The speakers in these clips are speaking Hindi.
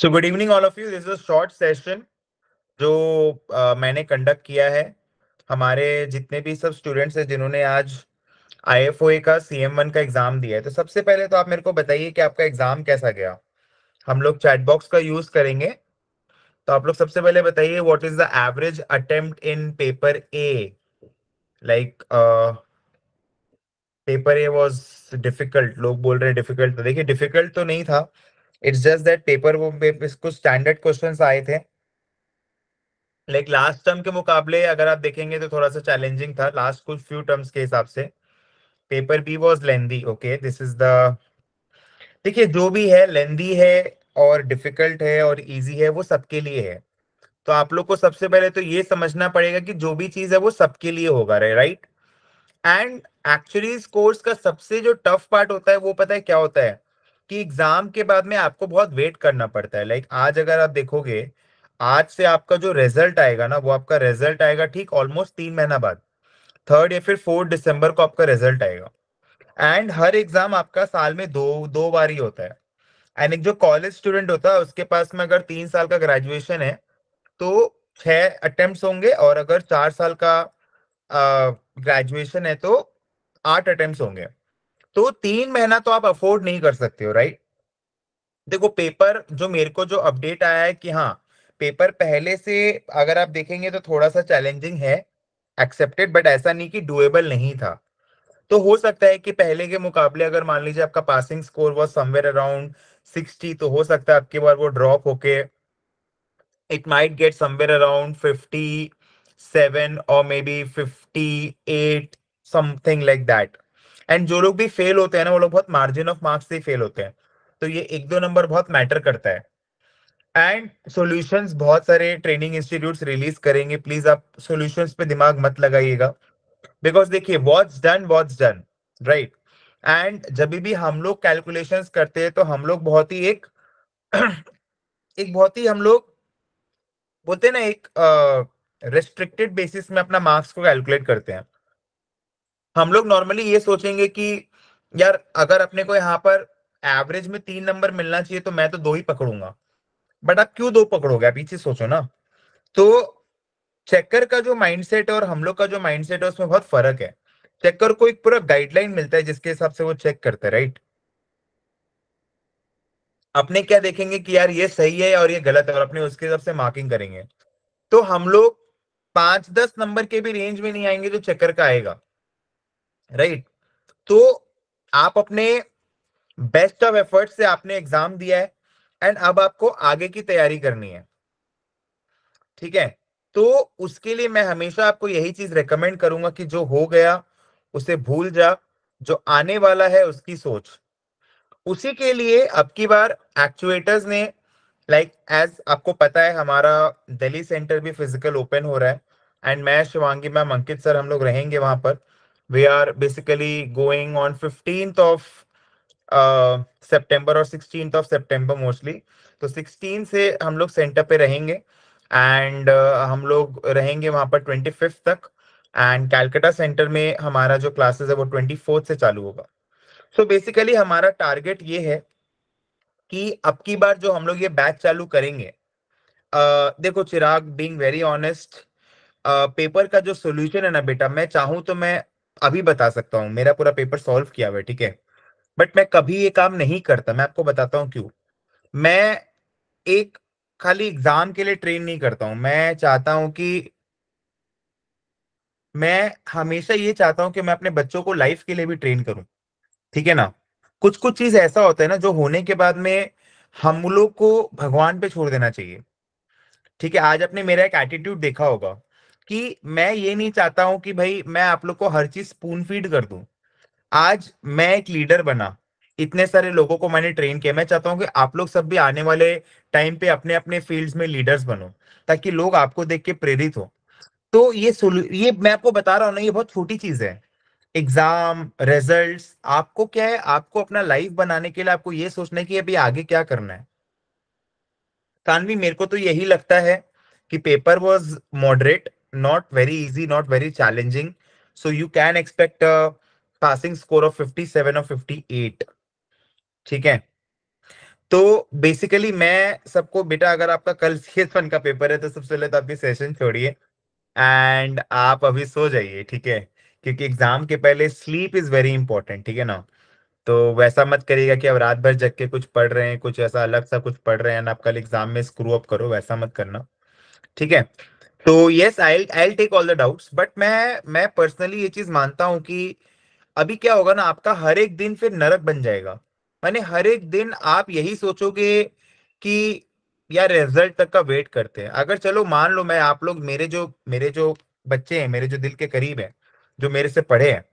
So good evening all of you this is short session जो uh, मैंने कंडक्ट किया है हमारे जितने भी सब स्टूडेंट्स हैं जिन्होंने आज आई का सी वन का एग्जाम दिया है तो सबसे पहले तो आप मेरे को बताइए कि आपका एग्जाम कैसा गया हम लोग चैट बॉक्स का यूज करेंगे तो आप लोग सबसे पहले बताइए what is the average attempt in paper A like paper A was difficult लोग बोल रहे हैं डिफिकल्ट तो देखिए डिफिकल्ट तो नहीं था इट्स जस्ट दैट पेपर वो कुछ स्टैंडर्ड क्वेश्चन आए थे लाइक लास्ट टर्म के मुकाबले अगर आप देखेंगे तो थोड़ा सा चैलेंजिंग था लास्ट कुछ फ्यू टर्म्स के हिसाब से paper B was lengthy okay this is the देखिए जो भी है लेंदी है और डिफिकल्ट है और इजी है वो सबके लिए है तो आप लोग को सबसे पहले तो ये समझना पड़ेगा कि जो भी चीज है वो सबके लिए होगा राइट एंड एक्चुअली इस कोर्स का सबसे जो टफ पार्ट होता है वो पता है क्या होता है कि एग्जाम के बाद में आपको बहुत वेट करना पड़ता है लाइक आज अगर आप देखोगे आज से आपका जो रिजल्ट आएगा ना वो आपका रिजल्ट आएगा ठीक ऑलमोस्ट तीन महीना बाद थर्ड या फिर फोर्थ दिसंबर को आपका रिजल्ट आएगा एंड हर एग्जाम आपका साल में दो दो बार ही होता है एंड एक जो कॉलेज स्टूडेंट होता है उसके पास में अगर तीन साल का ग्रेजुएशन है तो छह अटेम्प्ट होंगे और अगर चार साल का ग्रेजुएशन है तो आठ अटेम्प्ट होंगे तो तीन महीना तो आप अफोर्ड नहीं कर सकते हो राइट देखो पेपर जो मेरे को जो अपडेट आया है कि हाँ पेपर पहले से अगर आप देखेंगे तो थोड़ा सा चैलेंजिंग है एक्सेप्टेड बट ऐसा नहीं कि डुएबल नहीं था तो हो सकता है कि पहले के मुकाबले अगर मान लीजिए आपका passing score was somewhere around sixty तो हो सकता है आपके बार वो ड्रॉप होके it might get somewhere around fifty seven और maybe fifty eight something like that and जो लोग भी फेल होते हैं ना वो लोग बहुत मार्जिन ऑफ मार्क्स से फेल होते हैं तो ये एक दो नंबर बहुत मैटर करता है एंड सोल्यूशन बहुत सारे ट्रेनिंग इंस्टीट्यूट रिलीज करेंगे प्लीज आप सोल्यूशन पे दिमाग मत लगाइएगा बिकॉज देखिए what's done what's done right and जब भी हम लोग कैलकुलेशन करते हैं तो हम लोग बहुत ही एक एक बहुत ही हम लोग बोलते हैं ना एक रेस्ट्रिक्टेड uh, बेसिस में अपना मार्क्स को कैलकुलेट करते हैं हम लोग नॉर्मली ये सोचेंगे कि यार अगर अपने को यहाँ पर एवरेज में तीन नंबर मिलना चाहिए तो मैं तो दो ही पकड़ूंगा बट आप क्यों दो पकड़ोगे आप पीछे सोचो ना तो चेकर का जो माइंडसेट है और हम लोग का जो माइंडसेट है उसमें बहुत फर्क है चेकर को एक पूरा गाइडलाइन मिलता है जिसके हिसाब से वो चेक करते हैं राइट अपने क्या देखेंगे कि यार ये सही है और ये गलत है और अपने उसके हिसाब से मार्किंग करेंगे तो हम लोग पांच दस नंबर के भी रेंज में नहीं आएंगे जो चेकर का आएगा राइट तो आप अपने बेस्ट ऑफ एफर्ट से आपने एग्जाम दिया है एंड अब आपको आगे की तैयारी करनी है ठीक है तो उसके लिए मैं हमेशा आपको यही चीज रेकमेंड करूंगा कि जो हो गया उसे भूल जा जो आने वाला है उसकी सोच उसी के लिए अब की बार एक्चुएटर्स ने लाइक like, एज आपको पता है हमारा दिल्ली सेंटर भी फिजिकल ओपन हो रहा है एंड मैं शिवांगी मैम अंकित सर हम लोग रहेंगे वहां पर we are basically going on 15th of uh, September or 16th of September mostly तो 16 से हम लोग सेंटर पे रहेंगे एंड uh, हम लोग रहेंगे वहाँ पर 25 तक एंड कैलकाटा सेंटर में हमारा जो क्लासेस है वो 24 से चालू होगा सो so बेसिकली हमारा टारगेट ये है कि अब की बार जो हम लोग ये बैच चालू करेंगे uh, देखो Chirag being very honest paper का जो सोल्यूशन है ना बेटा मैं चाहूँ तो मैं अभी बता सकता हूँ मेरा पूरा पेपर सॉल्व किया हुआ ठीक है बट मैं कभी ये काम नहीं करता मैं आपको बताता हूँ क्यों मैं एक खाली एग्जाम के लिए ट्रेन नहीं करता हूँ मैं चाहता हूँ कि मैं हमेशा ये चाहता हूँ कि मैं अपने बच्चों को लाइफ के लिए भी ट्रेन करूँ ठीक है ना कुछ कुछ चीज ऐसा होता है ना जो होने के बाद में हम लोग को भगवान पे छोड़ देना चाहिए ठीक है आज आपने मेरा एक एटीट्यूड देखा होगा कि मैं ये नहीं चाहता हूं कि भाई मैं आप लोग को हर चीज स्पून फीड कर दू आज मैं एक लीडर बना इतने सारे लोगों को मैंने ट्रेन किया मैं चाहता हूं कि आप लोग सब भी आने वाले टाइम पे अपने अपने फील्ड्स में लीडर्स बनो ताकि लोग आपको देख के प्रेरित हो तो ये ये मैं आपको बता रहा हूँ ना ये बहुत छोटी चीज है एग्जाम रिजल्ट आपको क्या है आपको अपना लाइफ बनाने के लिए आपको ये सोचना है कि अभी आगे क्या करना है तानवी मेरे को तो यही लगता है कि paper was moderate not very easy, not very challenging. So you can expect a passing score of 57 or 58. ठीक है तो बेसिकली मैं सबको बेटा अगर आपका कल सीएस वन का पेपर है तो सबसे पहले तो आपकी सेशन छोड़िए एंड आप अभी सो जाइए ठीक है क्योंकि एग्जाम के पहले स्लीप इज वेरी इंपॉर्टेंट ठीक है ना तो वैसा मत करिएगा कि अब रात भर जग के कुछ पढ़ रहे हैं कुछ ऐसा अलग सा कुछ पढ़ रहे हैं आप कल एग्जाम में स्क्रू अप करो वैसा मत करना ठीक है तो yes I I take all the doubts but मैं मैं पर्सनली ये चीज मानता हूँ कि अभी क्या होगा ना आपका हर एक दिन फिर नरक बन जाएगा मैंने हर एक दिन आप यही सोचोगे कि यार रिजल्ट तक का वेट करते हैं अगर चलो मान लो मैं आप लोग मेरे जो मेरे जो बच्चे हैं मेरे जो दिल के करीब हैं जो मेरे से पढ़े हैं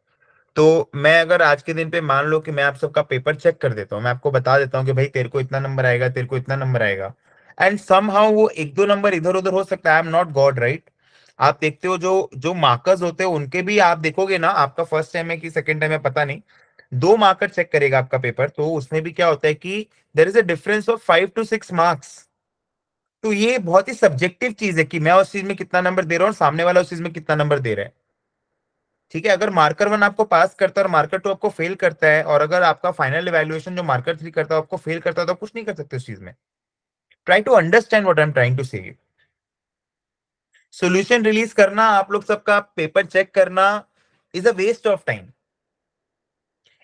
तो मैं अगर आज के दिन पे मान लो कि मैं आप सबका पेपर चेक कर देता हूँ मैं आपको बता देता हूँ कि भाई तेरे को इतना नंबर आएगा तेरे को इतना नंबर आएगा एंड सम हाउ वो एक दो नंबर इधर उधर हो सकता है I am not God right आप देखते हो जो जो मार्कर्स होते हैं उनके भी आप देखोगे ना आपका फर्स्ट टाइम है कि सेकंड टाइम है पता नहीं दो मार्कर चेक करेगा आपका पेपर तो उसमें भी क्या होता है कि there is a difference of five to six marks तो ये बहुत ही सब्जेक्टिव चीज है कि मैं उस चीज में कितना नंबर दे रहा हूँ सामने वाला उस चीज में कितना नंबर दे रहा है ठीक है अगर मार्कर वन आपको पास करता है और मार्कर टू आपको फेल करता है और अगर आपका फाइनल इवेल्युएशन जो मार्कर थ्री करता है आपको फेल करता है तो कुछ नहीं कर सकते उस चीज में try to understand what I am trying to say solution release करना आप लोग सबका पेपर चेक करना is a waste of time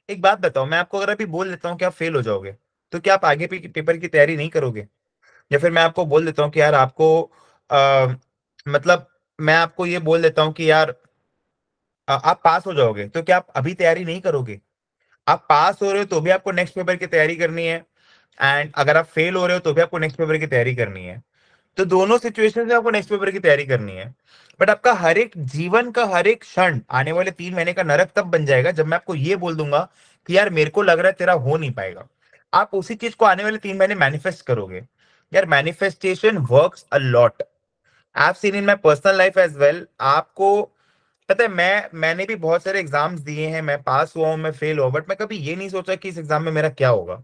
एक बात बताओ मैं आपको अगर अभी बोल देता हूँ कि आप फेल हो जाओगे तो क्या आप आगे पेपर की तैयारी नहीं करोगे या फिर मैं आपको बोल देता हूँ कि यार आपको आ, मतलब मैं आपको ये बोल देता हूँ कि यार आ, आप पास हो जाओगे तो क्या आप अभी तैयारी नहीं करोगे आप पास हो रहे हो तो भी आपको नेक्स्ट पेपर की तैयारी करनी है एंड अगर आप फेल हो रहे हो तो भी आपको नेक्स्ट पेपर की तैयारी करनी है तो दोनों सिचुएशन में आपको नेक्स्ट पेपर की तैयारी करनी है बट आपका हर एक जीवन का हर एक क्षण आने वाले तीन महीने का नरक तब बन जाएगा जब मैं आपको ये बोल दूंगा कि यार मेरे को लग रहा है तेरा हो नहीं पाएगा आप उसी चीज को आने वाले तीन महीने मैनिफेस्ट करोगे यार मैनिफेस्टेशन वर्क अ लॉट आप seen in my personal life as well आपको पता है मैं मैंने भी बहुत सारे एग्जाम्स दिए हैं मैं पास हुआ हूँ मैं फेल हुआ बट मैं कभी ये नहीं सोचा कि इस एग्जाम में मेरा क्या होगा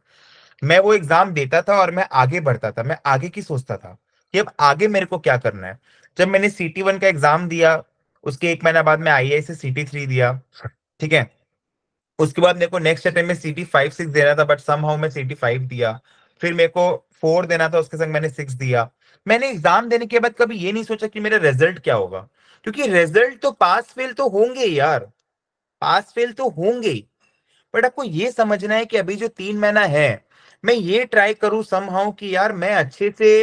मैं वो एग्जाम देता था और मैं आगे बढ़ता था मैं आगे की सोचता था कि अब आगे मेरे को क्या करना है जब मैंने सी टी वन का एग्जाम दिया उसके एक महीना बाद में आई आई से सी टी थ्री दिया ठीक है उसके बाद मेरे को नेक्स्ट अटेम में सी टी फाइव सिक्स देना था बट सम हाउ मैं सी टी फाइव दिया फिर मेरे को फोर देना था उसके संग मैंने सिक्स दिया मैंने एग्जाम देने के बाद कभी ये नहीं सोचा कि मेरा रिजल्ट क्या होगा क्योंकि रिजल्ट तो पास फेल तो होंगे यार पास फेल तो होंगे बट आपको ये समझना है कि अभी जो तीन महीना है मैं ये ट्राई करूं समहा कि यार मैं अच्छे से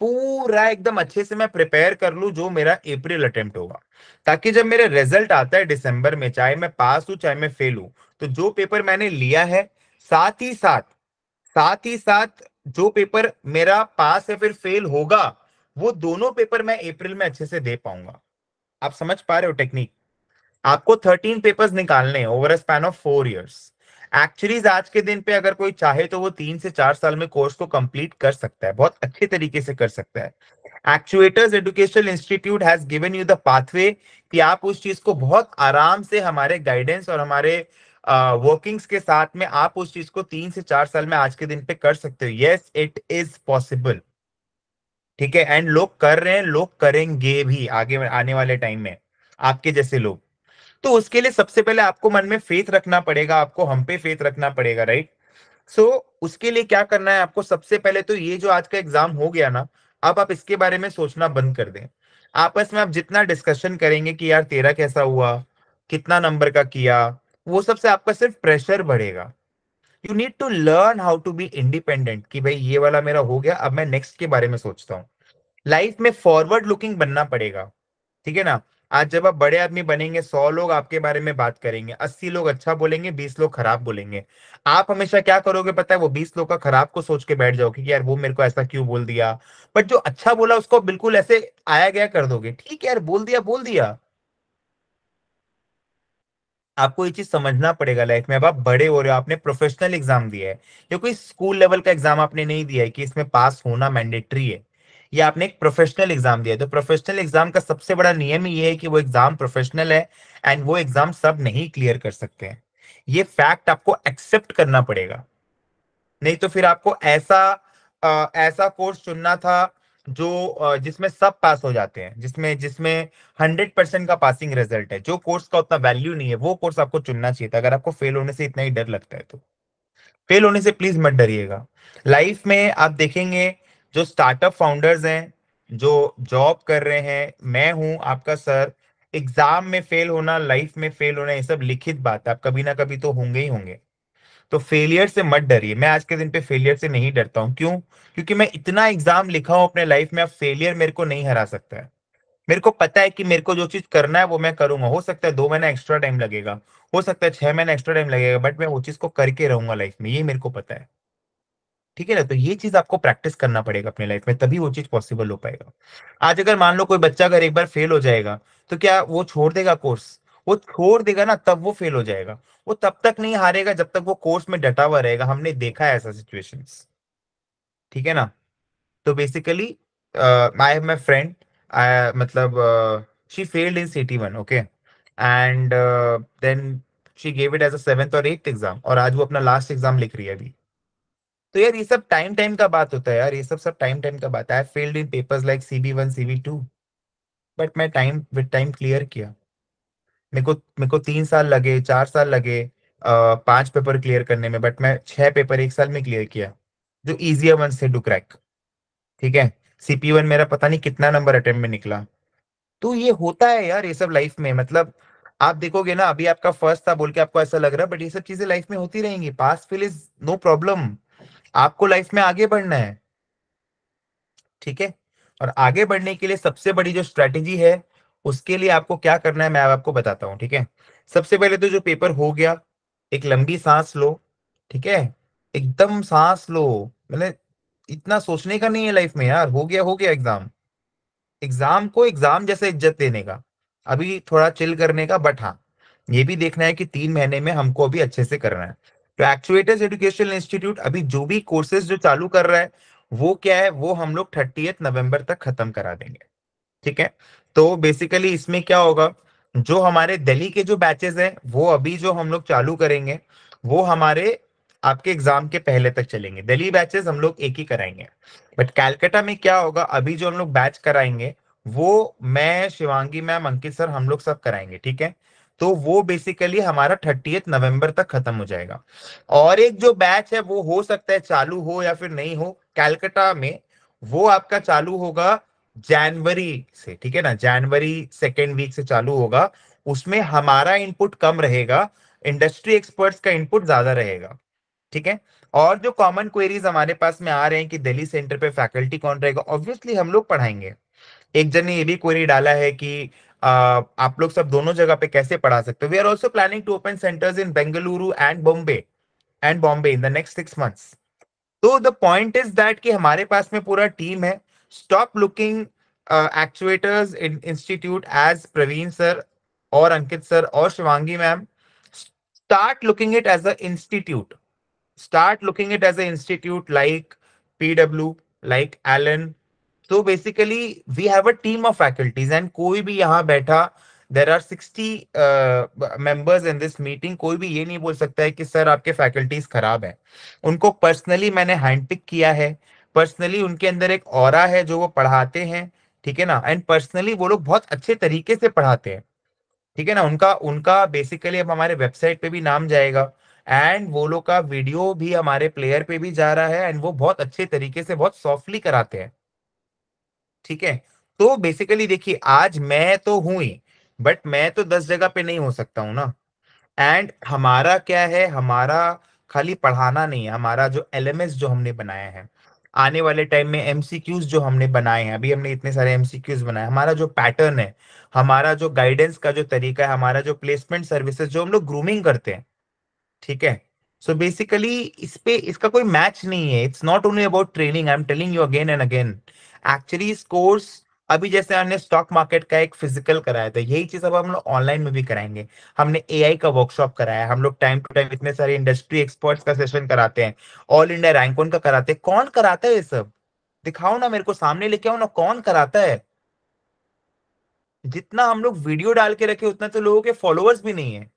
पूरा एकदम अच्छे से मैं प्रिपेयर कर लूँ जो मेरा अप्रैल अटेम्प्ट होगा ताकि जब मेरे रिजल्ट आता है दिसंबर में चाहे मैं पास हूं चाहे मैं फेल हूं तो जो पेपर मैंने लिया है साथ ही साथ साथ ही साथ जो पेपर मेरा पास है फिर फेल होगा वो दोनों पेपर मैं अप्रैल में अच्छे से दे पाऊंगा आप समझ पा रहे हो टेक्निक आपको थर्टीन पेपर्स निकालने over a span of four years actually आज के दिन पे अगर कोई चाहे तो वो तीन से चार साल में कोर्स को कंप्लीट कर सकता है बहुत अच्छे तरीके से कर सकता है actuators educational institute has given you the pathway कि आप उस चीज को बहुत आराम से हमारे गाइडेंस और हमारे वर्किंग्स uh, के साथ में आप उस चीज को तीन से चार साल में आज के दिन पे कर सकते हो यस इट इज पॉसिबल ठीक है एंड लोग कर रहे हैं लोग करेंगे भी आगे आने वाले टाइम में आपके जैसे लोग तो उसके लिए सबसे पहले आपको मन में फेथ रखना पड़ेगा आपको हम पे फेथ रखना पड़ेगा राइट सो so, उसके लिए क्या करना है आपको सबसे पहले तो ये जो आज का एग्जाम हो गया ना अब आप इसके बारे में सोचना बंद कर दें आपस में आप जितना डिस्कशन करेंगे कि यार तेरा कैसा हुआ कितना नंबर का किया वो सबसे आपका सिर्फ प्रेशर बढ़ेगा you need to learn how to be independent कि भाई ये वाला मेरा हो गया अब मैं नेक्स्ट के बारे में सोचता हूँ लाइफ में फॉरवर्ड लुकिंग बनना पड़ेगा ठीक है ना आज जब आप बड़े आदमी बनेंगे सौ लोग आपके बारे में बात करेंगे अस्सी लोग अच्छा बोलेंगे बीस लोग खराब बोलेंगे आप हमेशा क्या करोगे पता है वो बीस लोग का खराब को सोच के बैठ जाओगे कि यार वो मेरे को ऐसा क्यों बोल दिया बट जो अच्छा बोला उसको बिल्कुल ऐसे आया गया कर दोगे ठीक है यार बोल दिया बोल दिया आपको ये चीज समझना पड़ेगा लाइफ में अब आप बड़े हो रहे हो आपने प्रोफेशनल एग्जाम दिया है ये कोई स्कूल लेवल का एग्जाम आपने नहीं दिया है कि इसमें पास होना मैंडेटरी है या आपने एक प्रोफेशनल एग्जाम दिया तो प्रोफेशनल एग्जाम का सबसे बड़ा नियम ये है कि वो एग्जाम प्रोफेशनल है एंड वो एग्जाम सब नहीं क्लियर कर सकते हैं ये फैक्ट आपको एक्सेप्ट करना पड़ेगा नहीं तो फिर आपको ऐसा आ, ऐसा कोर्स चुनना था जो जिसमें सब पास हो जाते हैं जिसमें जिसमें हंड्रेड परसेंट का पासिंग रिजल्ट है जो कोर्स का उतना वैल्यू नहीं है वो कोर्स आपको चुनना चाहिए था अगर आपको फेल होने से इतना ही डर लगता है तो फेल होने से प्लीज मत डरिएगा लाइफ में आप देखेंगे जो स्टार्टअप फाउंडर्स हैं जो जॉब कर रहे हैं मैं हूं आपका सर एग्जाम में फेल होना लाइफ में फेल होना ये सब लिखित बात है आप कभी ना कभी तो होंगे ही होंगे तो फेलियर से मत डरिए मैं आज के दिन पे फेलियर से नहीं डरता हूँ क्यों क्योंकि मैं इतना एग्जाम लिखा हूं अपने लाइफ में अब फेलियर मेरे को नहीं हरा सकता है मेरे को पता है कि मेरे को जो चीज करना है वो मैं करूंगा हो सकता है दो महीना एक्स्ट्रा टाइम लगेगा हो सकता है छह महीना एक्स्ट्रा टाइम लगेगा बट मैं वो चीज को करके रहूंगा लाइफ में ये मेरे को पता है ठीक है ना तो ये चीज आपको प्रैक्टिस करना पड़ेगा अपने लाइफ में तभी वो चीज पॉसिबल हो पाएगा आज अगर मान लो कोई बच्चा अगर एक बार फेल हो जाएगा तो क्या वो छोड़ देगा कोर्स वो छोड़ देगा ना तब वो फेल हो जाएगा वो तब तक नहीं हारेगा जब तक वो कोर्स में डटा हुआ रहेगा हमने देखा है ऐसा सिचुएशन ठीक है ना तो basically I have my friend मतलब she failed in CT one okay and then she gave it as a seventh और एट्थ एग्जाम और आज वो अपना लास्ट एग्जाम लिख रही है अभी तो यार ये सब टाइम टाइम का बात होता है यार ये सब सब टाइम टाइम का बात है failed in papers like C B one C B two but मैं टाइम विद टाइम क्लियर किया मेरे को मेरे को तीन साल लगे चार साल लगे पांच पेपर क्लियर करने में बट मैं छह पेपर एक साल में क्लियर किया जो इजियर वन से डू क्रैक ठीक है सीपी वन मेरा पता नहीं कितना नंबर अटेम्प्ट में निकला तो ये होता है यार ये सब लाइफ में मतलब आप देखोगे ना अभी आपका फर्स्ट था बोल के आपको ऐसा लग रहा है बट ये सब चीजें लाइफ में होती रहेंगी pass fail is no problem आपको लाइफ में आगे बढ़ना है ठीक है और आगे बढ़ने के लिए सबसे बड़ी जो स्ट्रेटेजी है उसके लिए आपको क्या करना है मैं आपको बताता हूं ठीक है सबसे पहले तो जो पेपर हो गया एक लंबी सांस लो ठीक है एकदम सांस लो मतलब इतना सोचने का नहीं है लाइफ में यार हो गया हो गया एग्जाम एग्जाम को एग्जाम जैसे इज्जत देने का अभी थोड़ा चिल करने का बट हाँ ये भी देखना है कि तीन महीने में हमको अभी अच्छे से करना है तो एक्चुएटर्स एजुकेशन इंस्टीट्यूट अभी जो भी कोर्सेज जो चालू कर रहा है वो क्या है वो हम लोग थर्टी नवम्बर तक खत्म करा देंगे ठीक है तो बेसिकली इसमें क्या होगा जो हमारे दिल्ली के जो बैचेस हैं वो अभी जो हम लोग चालू करेंगे वो हमारे आपके एग्जाम के पहले तक चलेंगे दिल्ली बैचेस हम लोग एक ही कराएंगे बट कैलकाटा में क्या होगा अभी जो हम लोग बैच कराएंगे वो मैं शिवांगी मैम अंकित सर हम लोग सब कराएंगे ठीक है तो वो बेसिकली हमारा थर्टी नवंबर तक खत्म हो जाएगा और एक जो बैच है वो हो सकता है चालू हो या फिर नहीं हो कैलकाटा में वो आपका चालू होगा जनवरी से ठीक है ना जनवरी सेकेंड वीक से चालू होगा उसमें हमारा इनपुट कम रहेगा इंडस्ट्री एक्सपर्ट्स का इनपुट ज्यादा रहेगा ठीक है और जो कॉमन क्वेरीज हमारे पास में आ रहे हैं कि दिल्ली सेंटर पे फैकल्टी कौन रहेगा ऑब्वियसली हम लोग पढ़ाएंगे एक जन ने ये भी क्वेरी डाला है कि आप लोग सब दोनों जगह पे कैसे पढ़ा सकते हो we are also planning to open centres in Bengaluru and Bombay and Bombay in the next six months तो द पॉइंट इज दैट कि हमारे पास में पूरा टीम है stop looking actuators institute as Praveen sir और अंकित सर और Shivangi ma'am start looking it as a institute start looking it as a institute like PW like Allen तो basically we have a team of faculties and कोई भी यहाँ बैठा there are sixty members in this meeting कोई भी ये नहीं बोल सकता है कि सर आपके फैकल्टीज खराब है उनको पर्सनली मैंने हैंडपिक किया है पर्सनली उनके अंदर एक और है जो वो पढ़ाते हैं ठीक है ना एंड पर्सनली वो लोग बहुत अच्छे तरीके से पढ़ाते हैं ठीक है ना उनका उनका बेसिकली अब हमारे वेबसाइट पे भी नाम जाएगा एंड वो लोग का वीडियो भी हमारे प्लेयर पे भी जा रहा है एंड वो बहुत अच्छे तरीके से बहुत सॉफ्टली कराते हैं ठीक है तो बेसिकली देखिए आज मैं तो हूं ही बट मैं तो दस जगह पे नहीं हो सकता हूं ना एंड हमारा क्या है हमारा खाली पढ़ाना नहीं है हमारा जो एल जो हमने बनाया है आने वाले टाइम में एम जो हमने बनाए हैं अभी हमने इतने सारे एम बनाए हमारा जो पैटर्न है हमारा जो गाइडेंस का जो तरीका है हमारा जो प्लेसमेंट सर्विसेज जो हम लोग ग्रूमिंग करते हैं ठीक है सो बेसिकली इस पे इसका कोई मैच नहीं है it's not only about training I am telling you again and again actually इस कोर्स अभी जैसे हमने स्टॉक मार्केट का एक फिजिकल कराया था यही चीज अब हम लोग ऑनलाइन में भी कराएंगे हमने एआई का वर्कशॉप कराया हम लोग टाइम टू टाइम इतने सारे इंडस्ट्री एक्सपर्ट्स का सेशन कराते हैं ऑल इंडिया रैंक वन का कराते हैं कौन कराता है ये सब दिखाओ ना मेरे को सामने लेके आओ ना कौन कराता है जितना हम लोग वीडियो डाल के रखे उतना तो लोगों के फॉलोअर्स भी नहीं है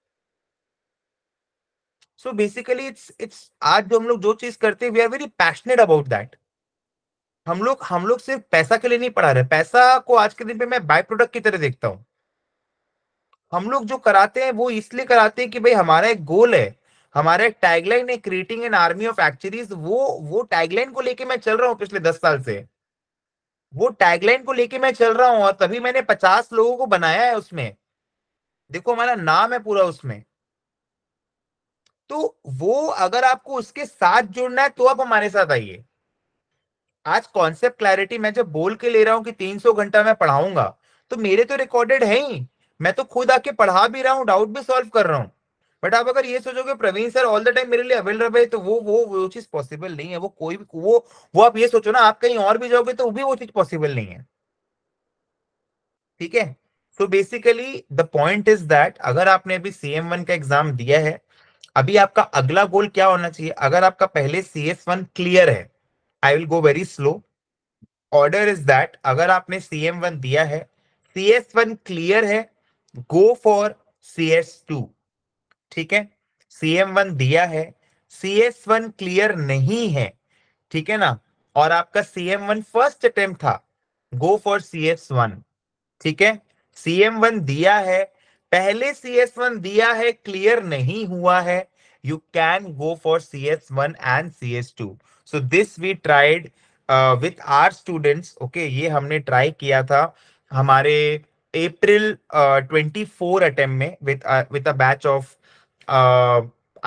सो बेसिकली इट्स इट्स आज जो हम लोग जो चीज करते हैं we are very passionate about that हम लोग हम लोग सिर्फ पैसा के लिए नहीं पढ़ा रहे पैसा को आज के दिन पे मैं बाय प्रोडक्ट की तरह देखता हूँ हम लोग जो कराते हैं वो इसलिए कराते हैं कि भाई हमारा एक गोल है हमारा एक टैगलाइन है creating an army of actuaries वो वो टैगलाइन को लेके मैं चल रहा हूँ पिछले दस साल से वो टैगलाइन को लेके मैं चल रहा हूँ और तभी मैंने पचास लोगों को बनाया है उसमें देखो हमारा नाम है पूरा उसमें तो वो अगर आपको उसके साथ जुड़ना है तो आप हमारे साथ आइए आज कॉन्सेप्ट क्लैरिटी मैं जब बोल के ले रहा हूँ कि 300 घंटा मैं पढ़ाऊंगा तो मेरे तो रिकॉर्डेड है ही मैं तो खुद आके पढ़ा भी रहा हूँ डाउट भी सॉल्व कर रहा हूँ बट आप अगर ये सोचोगे Praveen sir all the time मेरे लिए अवेलेबल है तो वो वो वो चीज पॉसिबल नहीं है वो कोई भी वो वो आप ये सोचो ना आप कहीं और भी जाओगे तो भी वो चीज पॉसिबल नहीं है ठीक है so basically the point is that अगर आपने अभी सी एम वन का एग्जाम दिया है अभी आपका अगला गोल क्या होना चाहिए अगर आपका पहले सी एस वन क्लियर है I will go very slow order is that अगर आपने सी एम वन दिया है सी एस वन क्लियर है go for C S two ठीक है सी एम वन दिया है सी एस वन क्लियर नहीं है ठीक है ना और आपका C M one first attempt था go for C S one ठीक है सी एम वन दिया है पहले सी एस वन दिया है क्लियर नहीं हुआ है you can go for C S one and C S two so this we tried with our students okay ये हमने ट्राई किया था हमारे अप्रैल ट्वेंटी फोर अटेम्प में with with a batch of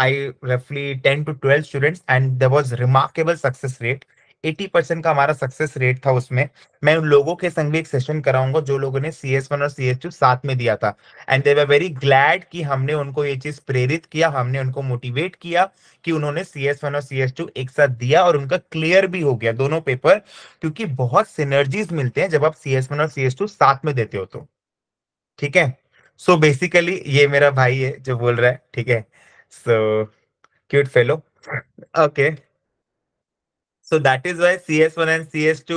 I रफली ten to twelve students and there was remarkable success rate 80 percent का हमारा सक्सेस रेट था उसमें मैं उन लोगों के संग भी एक सेशन कराऊंगा जो लोगों ने सी एस वन और सी एस टू साथ में दिया था एंड दे वेरी ग्लैड कि हमने उनको ये चीज प्रेरित किया हमने उनको मोटिवेट किया कि उन्होंने सी एस वन और सी एस टू एक साथ दिया और उनका क्लियर भी हो गया दोनों पेपर क्योंकि बहुत सिनर्जीज मिलते हैं जब आप सी एस वन और सी एस टू साथ में देते हो तो ठीक है सो so बेसिकली ये मेरा भाई है जो बोल रहा है ठीक है so cute fellow okay so that is why C S one and C S two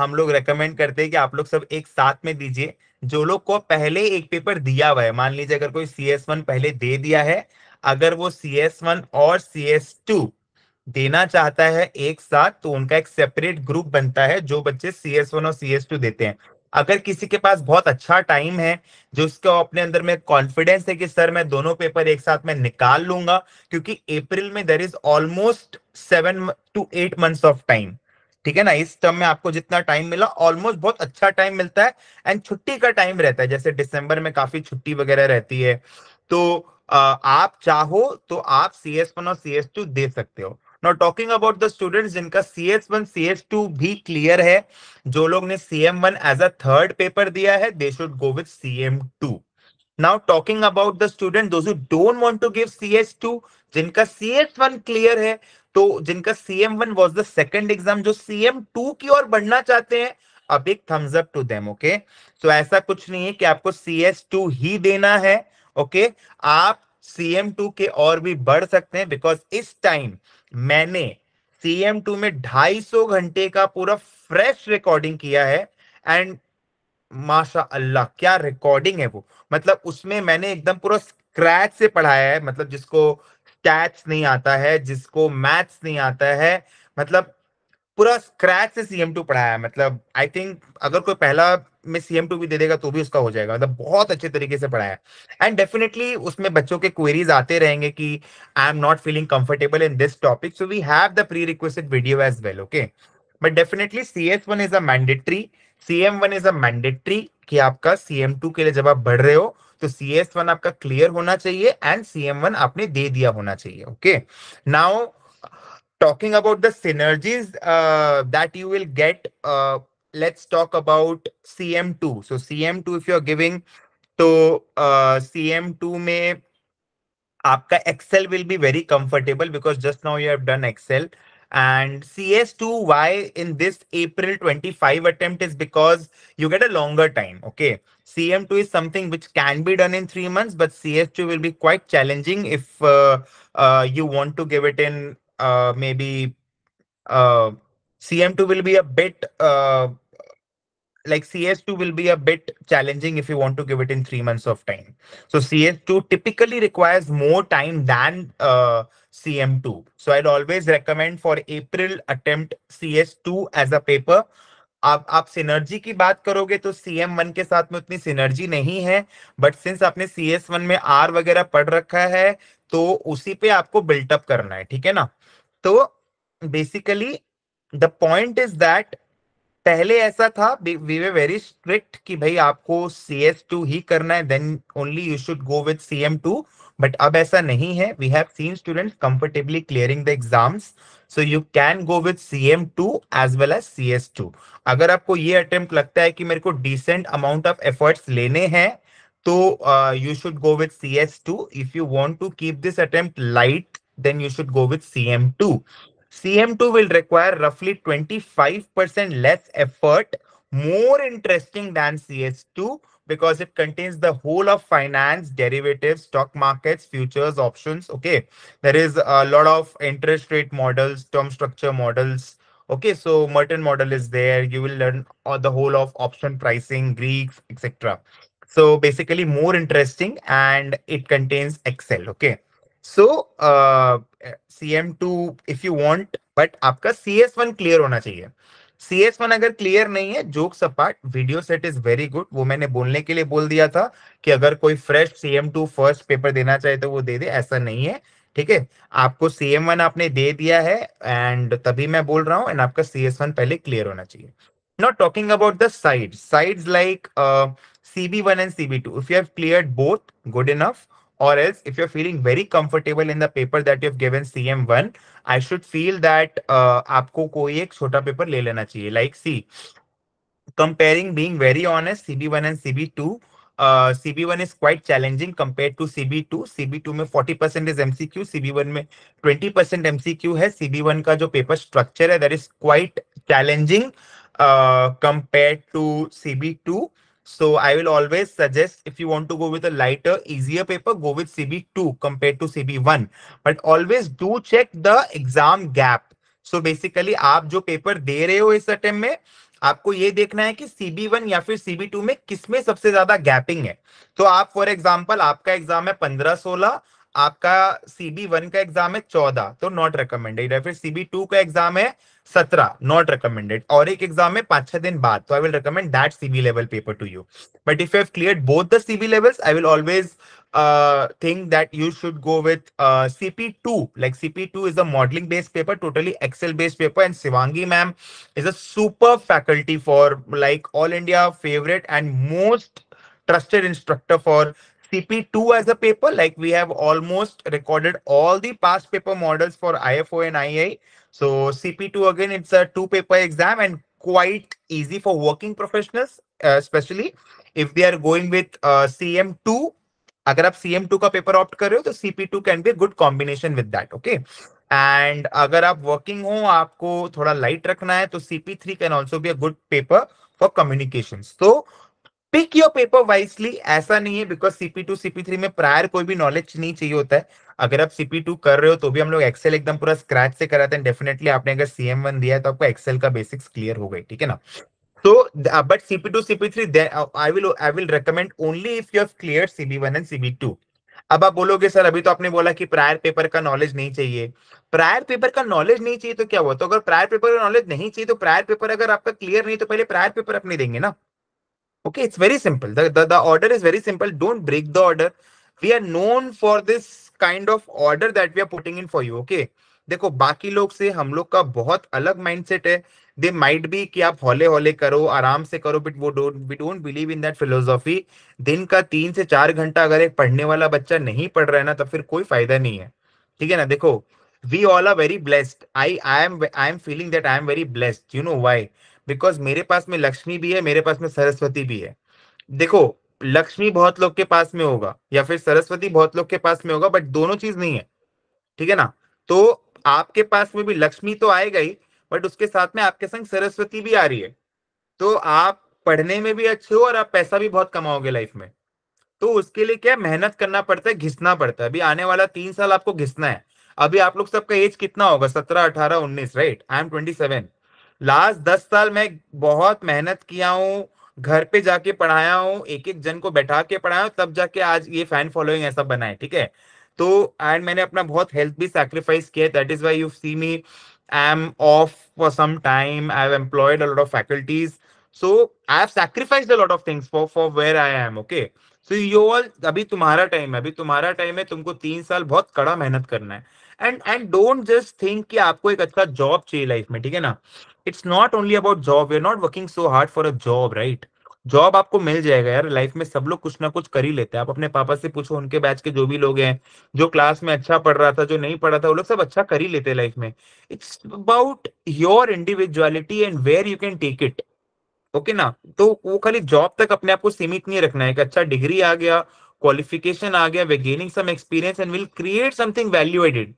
हम लोग रेकमेंड करते हैं कि आप लोग सब एक साथ में दीजिए जो लोग को पहले एक पेपर दिया हुआ है मान लीजिए अगर कोई सी एस वन पहले दे दिया है अगर वो सी एस वन और सी एस टू देना चाहता है एक साथ तो उनका एक सेपरेट ग्रुप बनता है जो बच्चे सी एस वन और सी एस टू देते हैं अगर किसी के पास बहुत अच्छा टाइम है जो उसके अपने अंदर में कॉन्फिडेंस है कि सर मैं दोनों पेपर एक साथ में निकाल लूंगा क्योंकि अप्रैल में there is almost seven to eight months of time ठीक है ना इस टर्म में आपको जितना टाइम मिला ऑलमोस्ट बहुत अच्छा टाइम मिलता है एंड छुट्टी का टाइम रहता है जैसे दिसंबर में काफी छुट्टी वगैरह रहती है तो आप चाहो तो आप सी एस वन और सी एस टू दे सकते हो now talking about the student जिनका C S one C S two भी क्लियर है जो लोग ने C M one as a third paper दिया है they should go with C M two now talking about the student दो don't want to give C H two जिनका सी एस वन क्लियर है तो जिनका C M one was the second exam जो सी एम टू की ओर बढ़ना चाहते हैं अब एक thumbs up to them okay so ऐसा कुछ नहीं है कि आपको सी एस टू ही देना है ओके okay? आप सी एम टू के और भी बढ़ सकते हैं बिकॉज इस टाइम मैंने सीएम टू में 250 घंटे का पूरा फ्रेश रिकॉर्डिंग किया है एंड माशा अल्लाह क्या रिकॉर्डिंग है वो मतलब उसमें मैंने एकदम पूरा स्क्रैच से पढ़ाया है मतलब जिसको स्टैट्स नहीं आता है जिसको मैथ्स नहीं आता है मतलब पूरा स्क्रैच से सीएम टू पढ़ाया मतलब आई थिंक अगर कोई पहला में सीएम टू भी दे देगा तो भी उसका हो जाएगा मतलब बहुत अच्छे तरीके से पढ़ाया एंड डेफिनेटली उसमें बच्चों के क्वेरीज आते रहेंगे कि I am not feeling comfortable in this topic so we have the pre requested video as well okay but definitely C S one is a mandatory C M one is a mandatory कि आपका सी एम टू के लिए जब आप बढ़ रहे हो तो सी एस वन आपका क्लियर होना चाहिए एंड सी एम वन आपने दे दिया होना चाहिए okay now talking about the synergies uh, that you will get, uh, let's talk about CM2. So CM2, if you're giving, so uh, CM2 may, aapka Excel will be very comfortable because just now you have done Excel. And CS2, why in this April 25 attempt is because you get a longer time. Okay. CM2 is something which can be done in three months, but CS2 will be quite challenging if uh, uh, you want to give it in maybe uh, CM2 will be a bit uh, like CS2 will be a bit challenging if you want to give it in three months of time. So CS2 typically requires more time than uh, CM2. So I'd always recommend for April attempt CS2 as a paper. आप आप सिनर्जी की बात करोगे तो सी एम वन के साथ में उतनी सिनर्जी नहीं है बट सिंस आपने सी एस वन में आर वगैरह पढ़ रखा है तो उसी पे आपको बिल्टअप करना है ठीक है ना तो basically the point is that पहले ऐसा था वी वे वेरी स्ट्रिक्ट कि भाई आपको सी एस टू ही करना है then only you should go with C M two but अब ऐसा नहीं है we have seen student comfortably clearing the exams so you can go with C M two as well as C S two अगर आपको ये अटेम्प्ट लगता है कि मेरे को डिसेंट अमाउंट ऑफ एफर्ट्स लेने हैं तो you should go with C S two if you want to keep this attempt light then you should go with CM2. CM2 will require roughly 25% less effort, more interesting than CS2 because it contains the whole of finance, derivatives, stock markets, futures, options. Okay, there is a lot of interest rate models, term structure models. Okay, so Merton model is there. You will learn all the whole of option pricing, Greeks, etc. So basically more interesting and it contains Excel. Okay. So C M two if you want but आपका सी एस वन क्लियर होना चाहिए सी एस वन अगर क्लियर नहीं है जोक सपाट video set is very good वो मैंने बोलने के लिए बोल दिया था कि अगर कोई fresh C M two first paper देना चाहे तो वो दे दे ऐसा नहीं है ठीक है आपको सी एम वन आपने दे दिया है एंड तभी मैं बोल रहा हूँ एंड आपका सी एस वन पहले क्लियर होना चाहिए not talking about the side side like C B one and C B two if you have clear both good enough or else if you're feeling very comfortable in the paper that you've given cm1 i should feel that uh, aapko koi ek chota paper le lena chahiye like see comparing being very honest cb1 and cb2 uh, CB1 is quite challenging compared to CB2. CB2 mein 40% is MCQ, CB1 mein 20% MCQ hai. CB1 ka jo paper structure hai, that is quite challenging uh, compared to CB2. Uh, So I will always suggest if you want to go with a lighter, easier paper, go with CB2 compared to CB1. But always do check the exam gap. So basically आप जो paper दे रहे हो इस अटेम्प में आपको ये देखना है कि CB1 या फिर CB2 में किसमें सबसे ज्यादा गैपिंग है तो आप फॉर एग्जाम्पल आपका एग्जाम है पंद्रह सोलह आपका सीबी वन का एग्जाम है चौदह तो नॉट रिकमेंडेड या फिर सीबी टू का एग्जाम है सत्रह नॉट रिकमेंडेड और एक एग्जाम है पांच छह दिन बाद तो I will recommend that CB level paper to you but if you clear both the CB levels I will always think that you should go with CP two like CP two is a modelling based paper totally Excel based paper and Shivangi ma'am is a super faculty for like all India favourite and most trusted instructor for CP2 as a paper, like we have almost recorded all the past paper models for IFO and IA. So CP2, again, it's a two paper exam and quite easy for working professionals, uh, especially if they are going with uh, CM2. अगर आप CM two का paper opt कर रहे हो तो two can be a good combination with that. Okay, and अगर आप वर्किंग हो आपको थोड़ा लाइट रखना है तो CP three can also be a good paper for communication pick your paper wisely ऐसा नहीं है because CP two CP three में प्रायर कोई भी नॉलेज नहीं चाहिए होता है अगर आप सीपी टू कर रहे हो तो भी हम लोग एक्सेल एकदम पूरा स्क्रैच से कराते हैं डेफिनेटली आपने अगर सीएम वन दिया है तो आपको एक्सेल का बेसिक्स क्लियर हो गई ठीक है ना तो but CP two CP three I will I will recommend only if you have clear CB one and CB two अब आप बोलोगे सर अभी तो आपने बोला कि प्रायर पेपर का नॉलेज नहीं चाहिए प्रायर पेपर का नॉलेज नहीं चाहिए तो क्या हुआ तो अगर प्रायर पेपर का नॉलेज नहीं चाहिए तो प्रायर पेपर अगर आपका क्लियर नहीं तो पहले प्रायर पेपर अपने देंगे ना Okay, it's very simple. The, the, the order is very simple. Don't break the order. We are known for this kind of order that we are putting in for you. Okay. देखो बाकी लोग से हम लोग का बहुत अलग माइंडसेट है दे माइट बी कि आप हौले हौले करो आराम से करो बट वो don't we don't believe in that philosophy दिन का तीन से चार घंटा अगर एक पढ़ने वाला बच्चा नहीं पढ़ रहा है ना तो फिर कोई फायदा नहीं है ठीक है ना देखो we all are very blessed I I am I am feeling that I am very blessed you know why because मेरे पास में लक्ष्मी भी है मेरे पास में सरस्वती भी है देखो लक्ष्मी बहुत लोग के पास में होगा या फिर सरस्वती बहुत लोग के पास में होगा बट दोनों चीज नहीं है ठीक है ना तो आपके पास में भी लक्ष्मी तो आएगा ही बट उसके साथ में आपके संग सरस्वती भी आ रही है तो आप पढ़ने में भी अच्छे हो और आप पैसा भी बहुत कमाओगे लाइफ में तो उसके लिए क्या मेहनत करना पड़ता है घिसना पड़ता है अभी आने वाला तीन साल आपको घिसना है अभी आप लोग सबका एज कितना होगा सत्रह अठारह उन्नीस right I am twenty seven last दस साल मैं बहुत मेहनत किया हूँ घर पे जाके पढ़ाया हूँ एक एक जन को बैठा के पढ़ाया हूँ तब जाके आज ये फैन फॉलोइंग ऐसा बना है ठीक है तो एंड मैंने अपना बहुत हेल्थ भी सैक्रिफाइस किया that is why you see me I am off for some time I have employed a lot of faculties so I have sacrifice a lot of things for for where I am okay so you all अभी तुम्हारा टाइम है अभी तुम्हारा टाइम है तुमको तीन साल बहुत कड़ा मेहनत करना है and and don't just think कि आपको एक अच्छा जॉब चाहिए लाइफ में ठीक है ना it's not only about job we are not working so hard for a job right job आपको मिल जाएगा यार लाइफ में सब लोग कुछ ना कुछ कर ही लेते हैं आप अपने पापा से पूछो उनके बैच के जो भी लोग हैं जो क्लास में अच्छा पढ़ रहा था जो नहीं पढ़ रहा था वो लोग सब अच्छा कर ही लेते हैं लाइफ में it's about your individuality and where you can take it okay ना तो वो खाली जॉब तक अपने आप को सीमित नहीं रखना है कि अच्छा डिग्री आ गया क्वालिफिकेशन आ गया we gaining some experience and will create something value added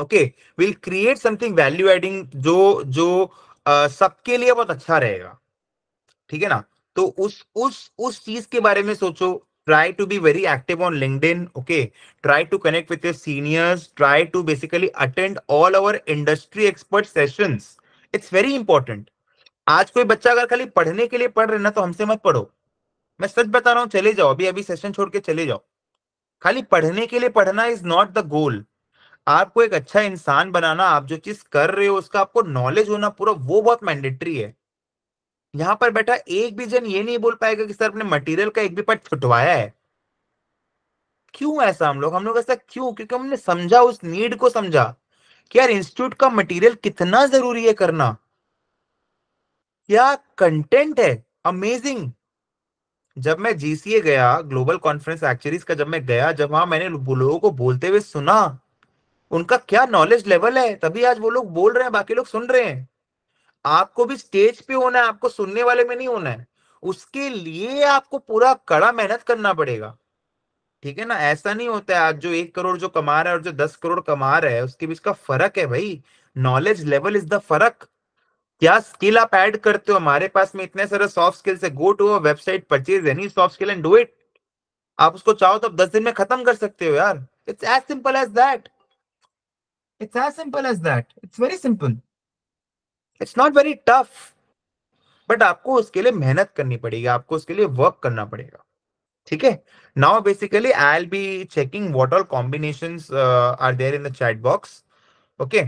okay will create something value adding जो जो uh, सबके लिए बहुत अच्छा रहेगा ठीक है ना तो उस उस उस चीज के बारे में सोचो try to be very active on linkedin okay try to connect with your seniors try to basically attend all our industry expert sessions it's very important आज कोई बच्चा अगर खाली पढ़ने के लिए पढ़ रहे ना तो हमसे मत पढ़ो मैं सच बता रहा हूँ चले जाओ अभी अभी सेशन छोड़ के चले जाओ खाली पढ़ने के लिए पढ़ना इज नॉट द गोल आपको एक अच्छा इंसान बनाना आप जो चीज कर रहे हो उसका आपको नॉलेज होना पूरा वो बहुत मैंडेटरी है यहाँ पर बैठा एक भी जन ये नहीं बोल पाएगा कि सर अपने मटेरियल का एक भी पार्ट छुटवाया है क्यों ऐसा हम लोग हम लोग ऐसा क्यों क्योंकि हमने समझा उस नीड को समझा कि यार इंस्टीट्यूट का मटेरियल कितना जरूरी है करना क्या कंटेंट है अमेजिंग जब मैं जीसीए गया ग्लोबल कॉन्फ्रेंस एक्चुअरीज का जब मैं गया जब वहां मैंने लोगों को बोलते हुए सुना उनका क्या नॉलेज लेवल है तभी आज वो लोग बोल रहे हैं बाकी लोग सुन रहे हैं आपको भी स्टेज पे होना है आपको सुनने वाले में नहीं होना है उसके लिए आपको पूरा कड़ा मेहनत करना पड़ेगा ठीक है ना ऐसा नहीं होता है आज जो एक करोड़ जो कमा रहा है और जो दस करोड़ कमा रहा है उसके बीच का फर्क है भाई नॉलेज लेवल इज द फर्क क्या स्किल आप ऐड करते हो हमारे पास में इतने सारे सॉफ्ट स्किल्स है go to website purchase any soft skill and do it आप उसको चाहो तो आप दस दिन में खत्म कर सकते हो यार it's as simple as that It's as simple as that. It's very simple. It's not very tough. But आपको उसके लिए मेहनत करनी पड़ेगी आपको उसके लिए वर्क करना पड़ेगा ठीक है now basically I'll be checking what all combination are there in the chat box okay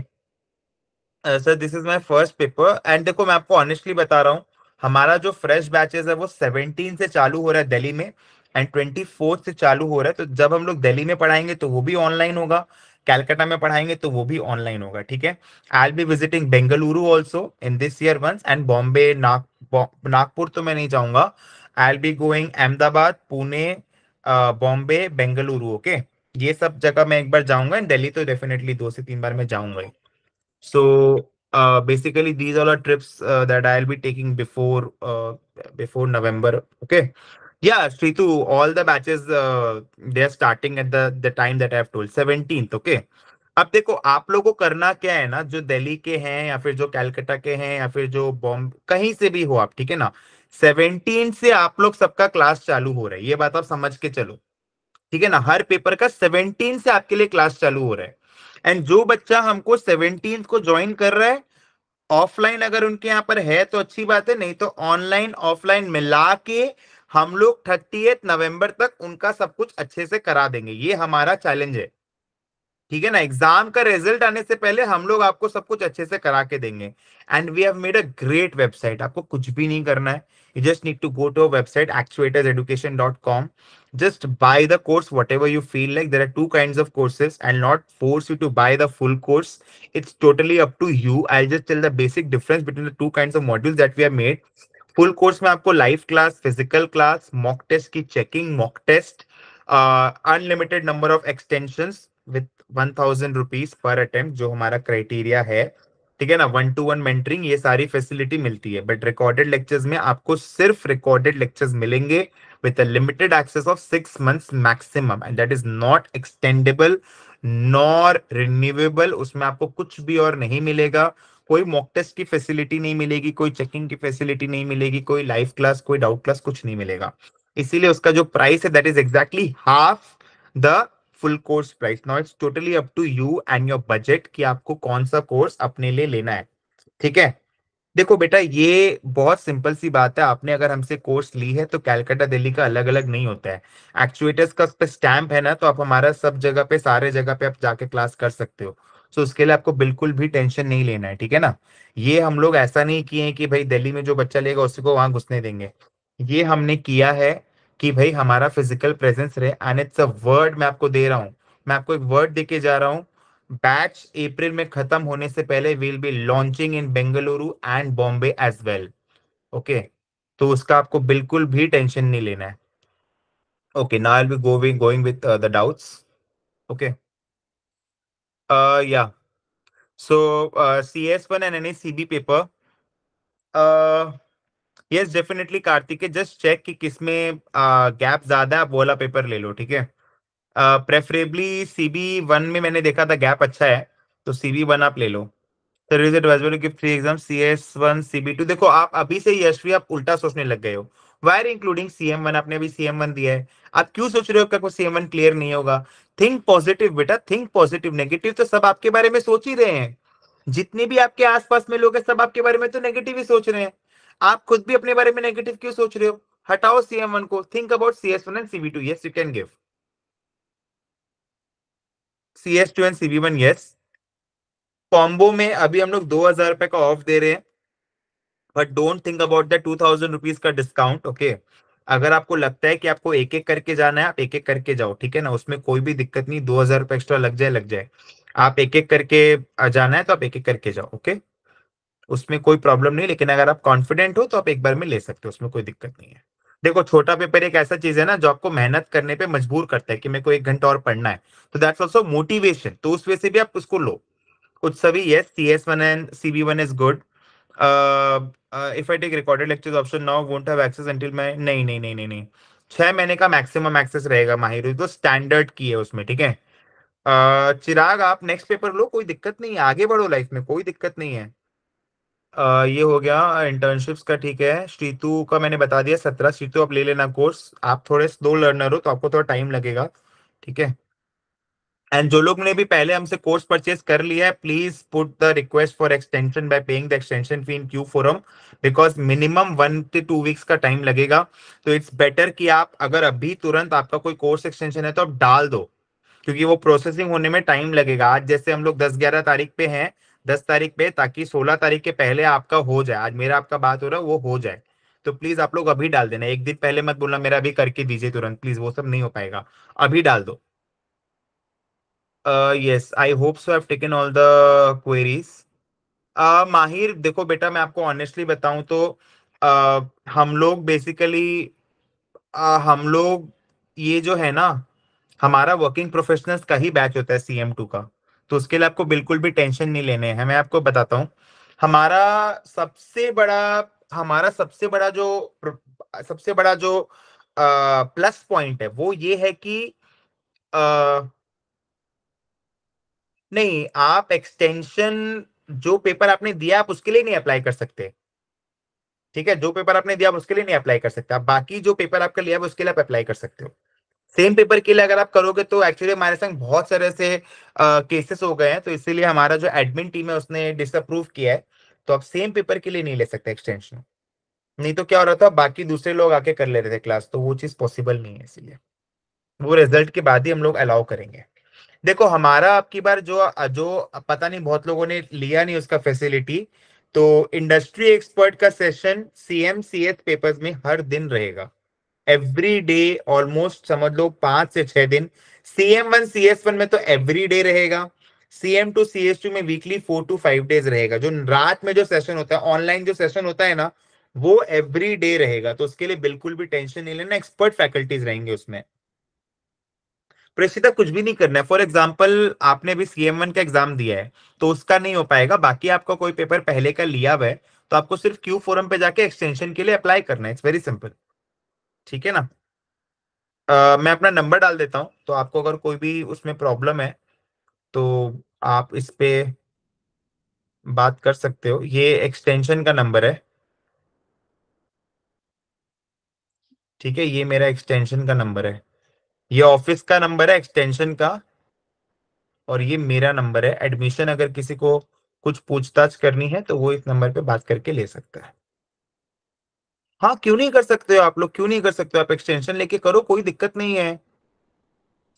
sir this is my first paper and देखो मैं आपको ऑनेस्टली बता रहा हूँ हमारा जो फ्रेश बैचेस है वो 17 से चालू हो रहा है दिल्ली में एंड 24 से चालू हो रहा है तो जब हम लोग दिल्ली में पढ़ाएंगे तो वो भी ऑनलाइन होगा कैलकाटा में पढ़ाएंगे तो वो भी ऑनलाइन होगा ठीक है I be visiting Bengaluru also in this year once and Bombay नाग नागपुर तो मैं नहीं जाऊंगा I'll be going Ahmedabad Pune Bombay Bengaluru okay ये सब जगह मैं एक बार जाऊंगा एंड दिल्ली तो डेफिनेटली दो से तीन बार मैं जाऊंगा ही so uh, basically these all are trips uh, that i'll be taking before uh, before Yeah, Sritu, all the batches uh, they are starting at the the time that I have told 17th, okay? अब देखो आप लोगों को करना क्या है ना जो दिल्ली के हैं या फिर जो कैलकाटा के हैं या फिर जो बॉम्बे कहीं से भी हो आप ठीक है ना सेवनटीन से आप लोग सबका क्लास चालू हो रहा है ये बात आप समझ के चलो ठीक है ना हर पेपर का सेवनटीन से आपके लिए क्लास चालू हो रहा है एंड जो बच्चा हमको सेवनटीन को ज्वाइन कर रहा है ऑफलाइन अगर उनके यहाँ पर है तो अच्छी बात है नहीं तो ऑनलाइन ऑफलाइन मिला के हम लोग थर्टी नवंबर तक उनका सब कुछ अच्छे से करा देंगे ये हमारा चैलेंज है ठीक है ना एग्जाम का रिजल्ट आने से पहले हम लोग आपको सब कुछ अच्छे से करा के देंगे and we have made a great website आपको कुछ भी नहीं करना है you just need to go to website actuators education dot com just buy the course whatever you feel like there are two kind of courses and not force you to buy the full course it's totally up to you I just tell the basic difference between the two kind of modules that we are made full course में आपको live class physical class mock test की checking mock test unlimited number of extension with one thousand rupees per attempt जो हमारा क्राइटेरिया है ठीक है ना वन टू वन मेंटरिंग ये सारी फैसिलिटी मिलती है बट रिकॉर्डेड लेक्चर्स में आपको सिर्फ रिकॉर्डेड लेक्चर्स मिलेंगे with a limited access of six months maximum and that is not extendable nor renewable उसमें आपको कुछ भी और नहीं मिलेगा कोई मॉक टेस्ट की फैसिलिटी नहीं मिलेगी कोई चेकिंग की फैसिलिटी नहीं मिलेगी कोई लाइव क्लास कोई डाउट क्लास कुछ नहीं मिलेगा इसीलिए उसका जो प्राइस है that is exactly half the full course price now it's totally up to you and your budget कि आपको कौन सा कोर्स अपने लिए लेना है ठीक है देखो बेटा ये बहुत सिंपल सी बात है आपने अगर हमसे कोर्स ली है तो कैलकाटा दिल्ली का अलग अलग नहीं होता है एक्चुएटर्स का उस स्टैंप है ना तो आप हमारा सब जगह पे सारे जगह पे आप जाके क्लास कर सकते हो सो उसके लिए आपको बिल्कुल भी टेंशन नहीं लेना है ठीक है ना ये हम लोग ऐसा नहीं किए कि भाई दिल्ली में जो बच्चा लेगा उसको वहां घुसने देंगे ये हमने किया है कि भाई हमारा फिजिकल प्रेजेंस रहे एंड इट्स अ वर्ड मैं आपको दे रहा हूँ मैं आपको एक वर्ड देके जा रहा हूँ बैच अप्रैल में खत्म होने से पहले will be launching in Bengaluru and Bombay as well okay तो उसका आपको बिल्कुल भी टेंशन नहीं लेना है ओके ना i'll be going going with the doubts okay okay Uh, yeah. So uh, CS1 and NACB paper. Uh, yes definitely Kartik just check कि किसमें गैप uh, ज्यादा है आप बोला पेपर ले लो ठीक है प्रेफरेबली सीबी वन में मैंने देखा था गैप अच्छा है तो सीबी वन आप ले लो सर्विस एडवाइजर की free exam C S one C B two देखो आप अभी से यशवी आप उल्टा सोचने लग गए हो वायर इंक्लूडिंग सी एम वन आपने अभी सी एम वन दिया है आप क्यों सोच रहे हो आपका कोई सेवन क्लियर नहीं होगा थिंक पॉजिटिव बेटा थिंक पॉजिटिव नेगेटिव तो सब आपके बारे में सोच ही रहे हैं जितने भी आपके आसपास में लोग हैं सब आपके बारे में तो नेगेटिव ही सोच रहे हैं आप खुद भी अपने बारे में नेगेटिव क्यों सोच रहे हो हटाओ सीएम वन को think about C S one and CB two yes you can give C S two and CB one yes combo में अभी हम लोग दो हजार रुपए का ऑफ दे रहे हैं but don't think about that two thousand rupees का डिस्काउंट ओके okay? अगर आपको लगता है कि आपको एक एक करके जाना है आप एक एक करके जाओ ठीक है ना उसमें कोई भी दिक्कत नहीं दो हजार रुपये एक्स्ट्रा लग जाए लग जाए आप एक एक करके जाना है तो आप एक एक करके जाओ ओके उसमें कोई प्रॉब्लम नहीं लेकिन अगर आप कॉन्फिडेंट हो तो आप एक बार में ले सकते हो उसमें कोई दिक्कत नहीं है देखो छोटा पेपर एक ऐसा चीज है ना जो आपको मेहनत करने पे मजबूर करता है कि मेरे को एक घंटा और पढ़ना है तो दैट्स ऑल्सो मोटिवेशन तो उस वे से भी आप उसको लो Utsavi yes C S one and C B one is good if I take recorded lectures option now won't have access until मैं नहीं नहीं नहीं नहीं छह महीने का मैक्सिमम एक्सेस रहेगा माहिर तो स्टैंडर्ड की है उसमें ठीक है uh, चिराग आप नेक्स्ट पेपर लो कोई दिक्कत नहीं है आगे बढ़ो लाइफ में कोई दिक्कत नहीं है Uh, ये हो गया इंटर्नशिप्स का ठीक है श्रीतु का मैंने बता दिया सत्रह श्रीतु आप ले लेना कोर्स आप थोड़े स्लो लर्नर हो तो आपको थोड़ा टाइम लगेगा ठीक है एंड जो लोग ने भी पहले हमसे कोर्स परचेज कर लिया है please put the request for extension by paying the extension fee in Q forum because minimum one two two weeks का टाइम लगेगा तो इट्स बेटर कि आप अगर अभी तुरंत आपका कोई कोर्स एक्सटेंशन है तो आप डाल दो क्योंकि वो प्रोसेसिंग होने में टाइम लगेगा आज जैसे हम लोग दस ग्यारह तारीख पे हैं दस तारीख पे ताकि सोलह तारीख के पहले आपका हो जाए आज मेरा आपका बात हो रहा है वो हो जाए तो प्लीज आप लोग अभी डाल देना एक दिन पहले मत बोलना मेरा अभी करके दीजिए तुरंत प्लीज वो सब नहीं हो पाएगा अभी डाल दो uh, yes, I hope so. I've taken all the queries. Uh, माहिर देखो बेटा मैं आपको ऑनेस्टली बताऊं तो uh, हम लोग बेसिकली uh, हम लोग ये जो है ना हमारा वर्किंग प्रोफेशनल्स का ही बैच होता है सीएम टू का तो उसके लिए आपको बिल्कुल भी टेंशन नहीं लेने हैं मैं आपको बताता हूँ हमारा सबसे बड़ा हमारा सबसे बड़ा जो सबसे बड़ा जो प्लस uh, पॉइंट है वो ये है कि आ, uh, नहीं आप एक्सटेंशन जो पेपर आपने दिया आप उसके लिए नहीं अप्लाई कर सकते ठीक है जो पेपर आपने दिया आप उसके लिए नहीं अप्लाई कर सकते आप बाकी जो पेपर आपका लिया है उसके लिए आप अप्लाई कर सकते हो सेम पेपर के लिए अगर आप करोगे तो एक्चुअली हमारे संग बहुत सारे से केसेस हो गए हैं तो इसीलिए हमारा जो एडमिन टीम है उसने डिसअप्रूव किया है तो आप सेम पेपर के लिए नहीं ले सकते एक्सटेंशन नहीं तो क्या हो रहा था बाकी दूसरे लोग आके कर ले रहे थे क्लास तो वो चीज़ पॉसिबल नहीं है इसीलिए वो रिजल्ट के बाद ही हम लोग अलाउ करेंगे देखो हमारा आपकी बार जो जो पता नहीं बहुत लोगों ने लिया नहीं उसका फैसिलिटी तो इंडस्ट्री एक्सपर्ट का session CM C H paper में हर दिन रहेगा एवरी डे ऑलमोस्ट समझ लो पांच से छह दिन CM one C S one में तो एवरी डे रहेगा CM two C S two में weekly four two five days रहेगा जो रात में जो सेशन होता है ऑनलाइन जो सेशन होता है ना वो एवरी डे रहेगा तो उसके लिए बिल्कुल भी टेंशन नहीं लेना एक्सपर्ट फैकल्टीज रहेंगे उसमें प्रेषिता तो कुछ भी नहीं करना है फॉर एग्जाम्पल आपने अभी सीएम वन का एग्जाम दिया है तो उसका नहीं हो पाएगा बाकी आपका कोई पेपर पहले का लिया हुआ है तो आपको सिर्फ क्यू फोरम पे जाके एक्सटेंशन के लिए अप्लाई करना है इट्स वेरी सिंपल ठीक है ना uh, मैं अपना नंबर डाल देता हूँ तो आपको अगर कोई भी उसमें प्रॉब्लम है तो आप इस पे बात कर सकते हो ये एक्सटेंशन का नंबर है ठीक है ये मेरा एक्सटेंशन का नंबर है ये ऑफिस का नंबर है एक्सटेंशन का और ये मेरा नंबर है एडमिशन अगर किसी को कुछ पूछताछ करनी है तो वो इस नंबर पे बात करके ले सकता है हाँ क्यों नहीं कर सकते हो आप लोग क्यों नहीं कर सकते हो आप एक्सटेंशन लेके करो कोई दिक्कत नहीं है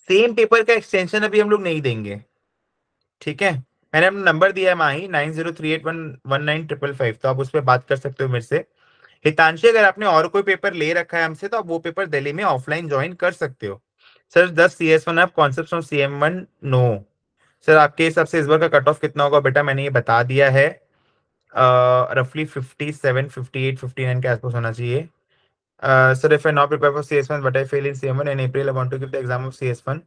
सेम पेपर का एक्सटेंशन अभी हम लोग नहीं देंगे ठीक है मैंने अपना नंबर दिया है Mahi nine zero three eight one one nine triple five तो आप उस पर बात कर सकते हो मेरे से हितांशी अगर आपने और कोई पेपर ले रखा है हमसे तो आप वो पेपर दिल्ली में ऑफलाइन ज्वाइन कर सकते हो सर दस सी एस वन आप concept of C M one no sir आपके हिसाब से इस बार का कट ऑफ कितना होगा बेटा मैंने ये बता दिया है रफली fifty seven fifty eight fifty nine के आसपास होना चाहिए sir if I not prepare for C S one but I fail in C M one in April I want to give the exam of C S one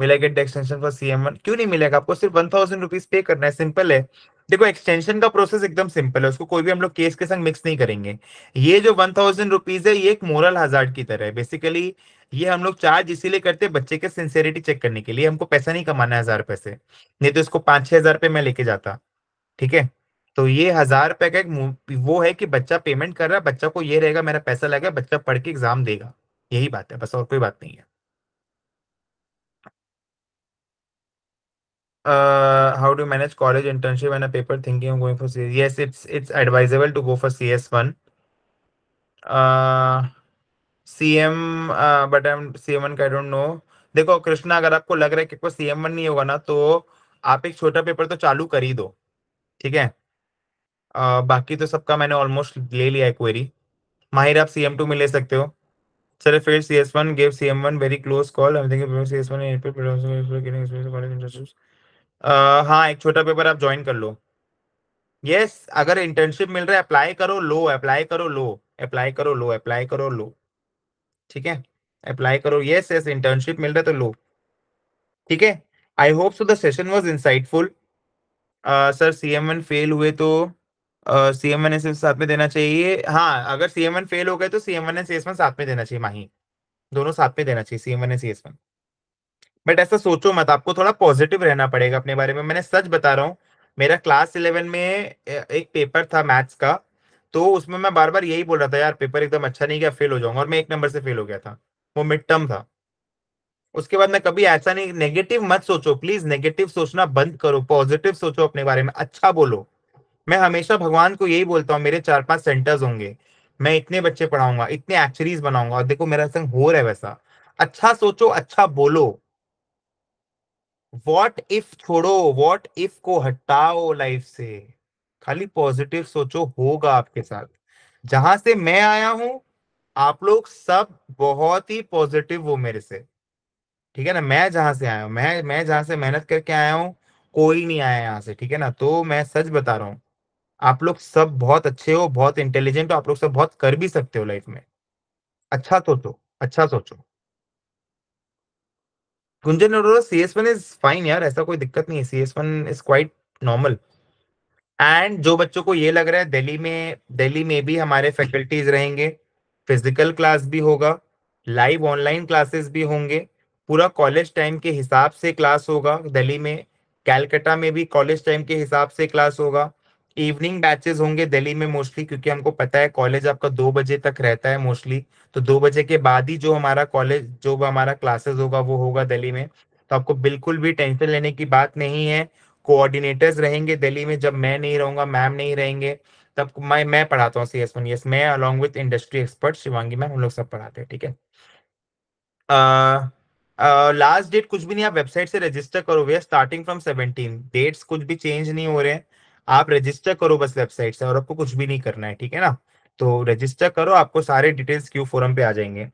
will I get the extension for C M one क्यों नहीं मिलेगा आपको सिर्फ वन थाउजेंड रुपीज पे करना है सिंपल है देखो एक्सटेंशन का प्रोसेस एकदम सिंपल है उसको कोई भी हम लोग केस के संग मिक्स नहीं करेंगे ये जो वन थाउजेंड रुपीज है ये एक मोरल हजार की तरह है बेसिकली ये हम लोग चार्ज इसीलिए करते हैं बच्चे के सिंसेरिटी चेक करने के लिए हमको पैसा नहीं कमाना है हजार रुपए से नहीं तो इसको पाँच छह हजार रुपये में लेके जाता ठीक है तो ये हजार रुपए का एक वो है कि बच्चा पेमेंट कर रहा है बच्चा को ये रहेगा मेरा पैसा लगेगा बच्चा पढ़ के एग्जाम देगा यही बात है बस और कोई बात नहीं है how do manage college internship and paper thinking going for of going it's CS? E. Yes, it's it's advisable to CM but I am CM one का आई डोंट नो देखो कृष्णा अगर आपको लग रहा है कि कोई सीएम वन नहीं होगा ना तो आप एक छोटा पेपर तो चालू कर ही दो ठीक है आ, uh, बाकी तो सबका मैंने ऑलमोस्ट ले लिया है क्वेरी माहिर आप सीएम टू में ले सकते हो sir fail C S one gave C M one very close call C S one हाँ एक छोटा पेपर आप ज्वाइन कर लो यस yes, अगर इंटर्नशिप मिल रहा है अप्लाई करो लो अप्लाई करो लो अप्लाई करो लो अप्लाई करो लो ठीक है अप्लाई करो yes, yes, इंटर्नशिप मिल रहा तो लो ठीक है I hope so was insightful sir insightful sir एन फेल हुए तो सी एम एन एस साथ में देना चाहिए हाँ अगर सी एम एन फेल हो गए तो C M and S S साथ में देना चाहिए माही दोनों साथ में देना चाहिए एन एस एस बट ऐसा सोचो मत आपको थोड़ा पॉजिटिव रहना पड़ेगा अपने बारे में मैंने सच बता रहा हूँ मेरा क्लास इलेवन में एक पेपर था मैथ्स का तो उसमें मैं बार बार यही बोल रहा था यार पेपर एकदम अच्छा नहीं गया फेल हो जाऊंगा और मैं एक नंबर से फेल हो गया था वो मिड टर्म था उसके बाद मैं कभी ऐसा नहीं नेगेटिव मत सोचो प्लीज नेगेटिव सोचना बंद करो पॉजिटिव सोचो अपने बारे में अच्छा बोलो मैं हमेशा भगवान को यही बोलता हूँ मेरे चार पांच सेंटर्स होंगे मैं इतने बच्चे पढ़ाऊंगा इतने एक्चुरीज बनाऊंगा और देखो मेरा संग हो रहा है वैसा अच्छा सोचो अच्छा बोलो वॉट इफ छोड़ो वॉट इफ को हटाओ लाइफ से खाली पॉजिटिव सोचो होगा आपके साथ जहां से मैं आया हूं आप लोग सब बहुत ही पॉजिटिव हो मेरे से ठीक है ना मैं जहां से आया हूं मैं मैं जहां से मेहनत करके आया हूँ कोई नहीं आया यहां से ठीक है ना तो मैं सच बता रहा हूं आप लोग सब बहुत अच्छे हो बहुत इंटेलिजेंट हो आप लोग सब बहुत कर भी सकते हो लाइफ में अच्छा सोचो अच्छा सोचो Gunjan Arora C S one is fine यार ऐसा कोई दिक्कत नहीं है C S one is quite normal and जो बच्चों को ये लग रहा है दिल्ली में दिल्ली में भी हमारे फैकल्टीज रहेंगे फिजिकल क्लास भी होगा लाइव ऑनलाइन क्लासेस भी होंगे पूरा कॉलेज टाइम के हिसाब से क्लास होगा दिल्ली में कैलकटा में भी कॉलेज टाइम के हिसाब से क्लास होगा इवनिंग बैचेस होंगे दिल्ली में मोस्टली क्योंकि हमको पता है कॉलेज आपका दो बजे तक रहता है मोस्टली तो दो बजे के बाद ही जो हमारा कॉलेज जो हमारा क्लासेस होगा वो होगा दिल्ली में तो आपको बिल्कुल भी टेंशन लेने की बात नहीं है कोऑर्डिनेटर्स रहेंगे दिल्ली में जब मैं नहीं रहूंगा मैम नहीं रहेंगे तब मैं मैं पढ़ाता हूँ सी एस वन यस मैं along with industry expert Shivangi ma'am हम लोग सब पढ़ाते हैं ठीक है लास्ट डेट कुछ भी नहीं आप वेबसाइट से रजिस्टर करो we starting from seventeen dates कुछ भी चेंज नहीं हो रहे हैं आप रजिस्टर करो बस वेबसाइट से और आपको कुछ भी नहीं करना है ठीक है ना तो रजिस्टर करो आपको सारे डिटेल्स क्यू फोरम पे आ जाएंगे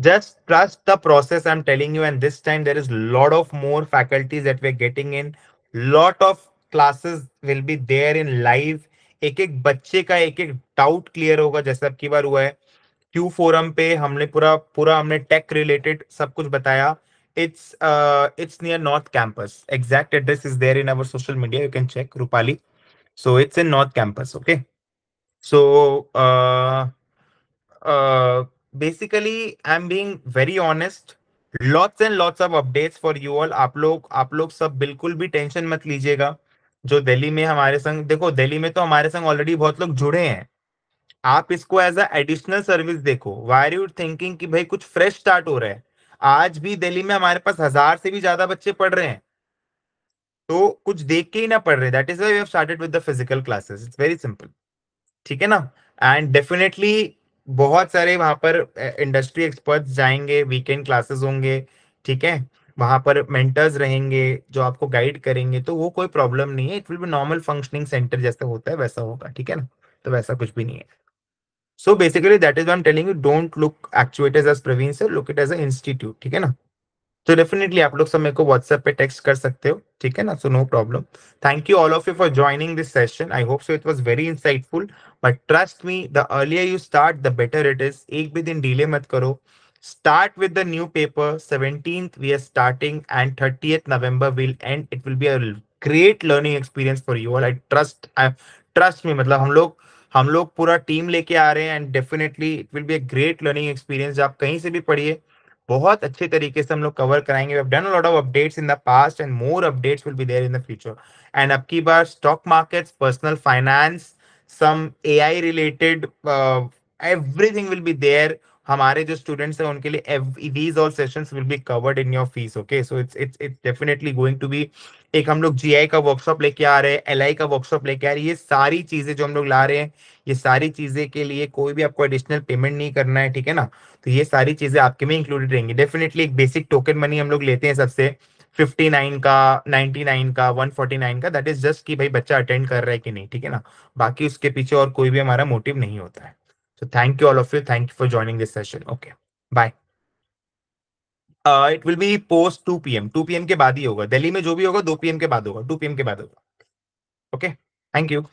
just just trust the process i'm telling you and this time there is lot of more faculties that we're getting in lot of classes will be there in live एक एक बच्चे का एक एक डाउट क्लियर होगा जैसा की बार हुआ है क्यू फोरम पे हमने पूरा पूरा हमने टेक रिलेटेड सब कुछ बताया it's it's near north campus exact address is there in our social media you can check Rupali so it's in north campus okay so basically I am being very honest lots and lots of updates for you all आप लोग आप लोग सब बिल्कुल भी टेंशन मत लीजिएगा जो दिल्ली में हमारे संग देखो दिल्ली में तो हमारे संग ऑलरेडी बहुत लोग जुड़े हैं आप इसको एज अ एडिशनल सर्विस देखो वायर यू थिंकिंग कि भाई कुछ फ्रेश स्टार्ट हो रहा है आज भी दिल्ली में हमारे पास हजार से भी ज्यादा बच्चे पढ़ रहे हैं तो कुछ देख के ही ना पढ़ रहे that is why started with the physical classes it's very simple ठीक है ना एंड डेफिनेटली बहुत सारे वहां पर इंडस्ट्री एक्सपर्ट्स जाएंगे वीकेंड क्लासेस होंगे ठीक है वहां पर मेंटर्स रहेंगे जो आपको गाइड करेंगे तो वो कोई प्रॉब्लम नहीं है it will be normal functioning centre जैसा होता है वैसा होगा ठीक है ना तो वैसा कुछ भी नहीं है so basically that is I am telling you don't look actuate as Praveen sir look it as a institute ठीक है ना तो डेफिनेटली आप लोग सब मेरे को व्हाट्सएप पे टेक्स्ट कर सकते हो ठीक है ना so no problem thank you all of you for joining this session I hope so it was very insightful but trust me the earlier you start the better it is एक भी दिन डिले मत करो start with the new paper 17th we are starting and 30th november will end it will be a great learning experience for you all i trust i trust me मतलब हम लोग हम लोग पूरा टीम लेके आ रहे हैं and definitely it will be a great learning experience आप कहीं से भी पढ़िए बहुत अच्छे तरीके से हम लोग कवर कराएंगे we have done lot of updates in the past and more updates will be there in the future and अब की बार stock markets personal finance some AI related everything will be there हमारे जो स्टूडेंट्स हैं उनके लिए these all sessions will be covered in your fees okay so it's it's it's definitely going to be एक हम लोग जीआई का वर्कशॉप लेके आ रहे हैं एलआई का वर्कशॉप लेके आ रहे हैं ये सारी चीजें जो हम लोग ला रहे हैं ये सारी चीजें के लिए कोई भी आपको एडिशनल पेमेंट नहीं करना है ठीक है ना तो ये सारी चीजें आपके में इंक्लूडेड रहेंगी डेफिनेटली एक बेसिक टोकन मनी हम लोग लेते हैं सबसे 59 का 99 का 149 का दैट इज जस्ट कि भाई बच्चा अटेंड कर रहा है कि नहीं ठीक है ना बाकी उसके पीछे और कोई भी हमारा मोटिव नहीं होता है so thank you all of you thank you for joining this session okay bye it will be post two P M two P M के बाद ही होगा दिल्ली में जो भी होगा दो पी एम के बाद होगा टू पी एम के बाद होगा ओके थैंक यू